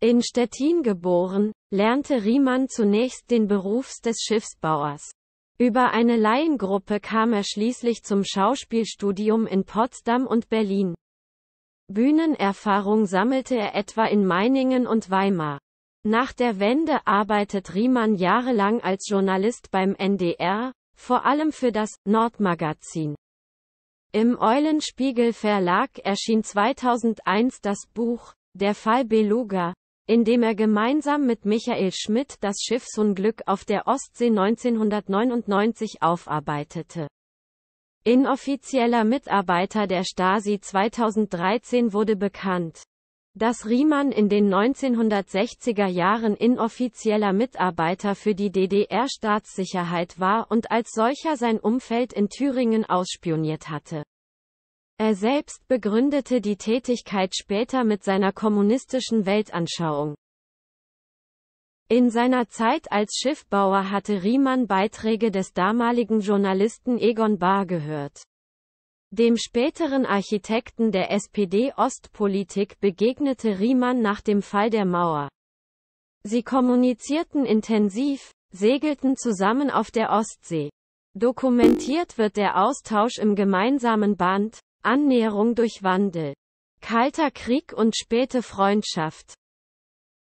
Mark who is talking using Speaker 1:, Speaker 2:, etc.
Speaker 1: In Stettin geboren, lernte Riemann zunächst den Beruf des Schiffsbauers. Über eine Laiengruppe kam er schließlich zum Schauspielstudium in Potsdam und Berlin. Bühnenerfahrung sammelte er etwa in Meiningen und Weimar. Nach der Wende arbeitet Riemann jahrelang als Journalist beim NDR, vor allem für das Nordmagazin. Im Eulenspiegel Verlag erschien 2001 das Buch Der Fall Beluga, in dem er gemeinsam mit Michael Schmidt das Schiffsunglück auf der Ostsee 1999 aufarbeitete. Inoffizieller Mitarbeiter der Stasi 2013 wurde bekannt, dass Riemann in den 1960er Jahren inoffizieller Mitarbeiter für die DDR-Staatssicherheit war und als solcher sein Umfeld in Thüringen ausspioniert hatte. Er selbst begründete die Tätigkeit später mit seiner kommunistischen Weltanschauung. In seiner Zeit als Schiffbauer hatte Riemann Beiträge des damaligen Journalisten Egon Bahr gehört. Dem späteren Architekten der SPD-Ostpolitik begegnete Riemann nach dem Fall der Mauer. Sie kommunizierten intensiv, segelten zusammen auf der Ostsee. Dokumentiert wird der Austausch im gemeinsamen Band Annäherung durch Wandel. Kalter Krieg und späte Freundschaft.